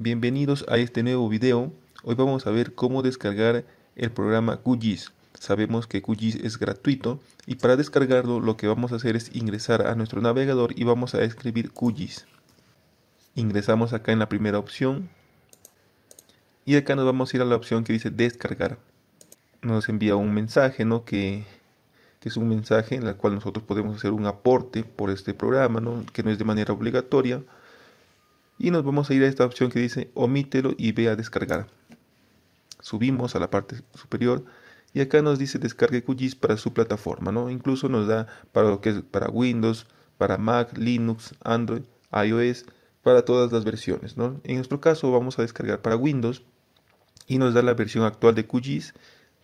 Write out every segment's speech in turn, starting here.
Bienvenidos a este nuevo video. Hoy vamos a ver cómo descargar el programa QGIS. Sabemos que QGIS es gratuito y para descargarlo lo que vamos a hacer es ingresar a nuestro navegador y vamos a escribir QGIS. Ingresamos acá en la primera opción y acá nos vamos a ir a la opción que dice descargar. Nos envía un mensaje, ¿no? Que, es un mensaje en el cual nosotros podemos hacer un aporte por este programa, Que no es de manera obligatoria y nos vamos a ir a esta opción que dice omítelo y ve a descargar. Subimos a la parte superior y acá nos dice descargue QGIS para su plataforma, ¿no? Incluso nos da para lo que es para Windows, para Mac, Linux, Android, iOS, para todas las versiones, ¿no? En nuestro caso vamos a descargar para Windows y nos da la versión actual de QGIS,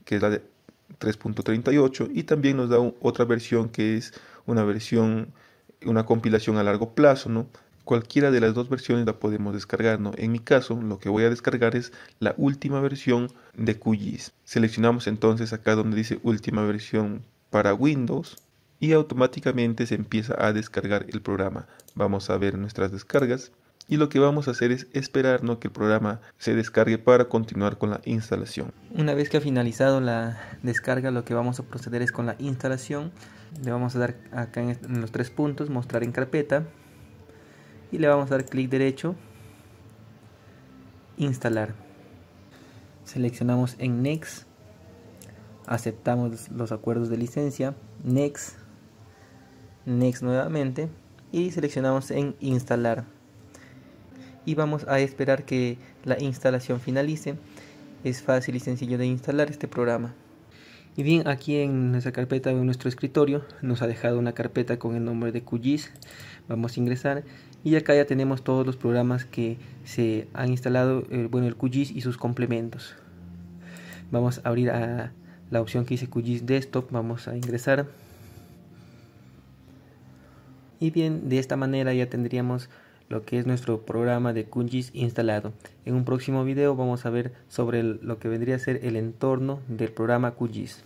que es la de 3.38 y también nos da otra versión que es una versión una compilación a largo plazo, ¿no? Cualquiera de las dos versiones la podemos descargar, En mi caso, lo que voy a descargar es la última versión de QGIS. Seleccionamos entonces acá donde dice última versión para Windows y automáticamente se empieza a descargar el programa. Vamos a ver nuestras descargas y lo que vamos a hacer es esperar que el programa se descargue para continuar con la instalación. Una vez que ha finalizado la descarga, lo que vamos a proceder es con la instalación. Le vamos a dar acá en los tres puntos, mostrar en carpeta, y le vamos a dar clic derecho, instalar. Seleccionamos en Next, aceptamos los acuerdos de licencia, Next, Next nuevamente y seleccionamos en instalar. Y vamos a esperar que la instalación finalice. Es fácil y sencillo de instalar este programa. Y bien, aquí en nuestra carpeta de nuestro escritorio nos ha dejado una carpeta con el nombre de QGIS. Vamos a ingresar y acá ya tenemos todos los programas que se han instalado, eh, bueno, el QGIS y sus complementos. Vamos a abrir a la opción que dice QGIS Desktop, vamos a ingresar. Y bien, de esta manera ya tendríamos lo que es nuestro programa de QGIS instalado. En un próximo video vamos a ver sobre lo que vendría a ser el entorno del programa QGIS.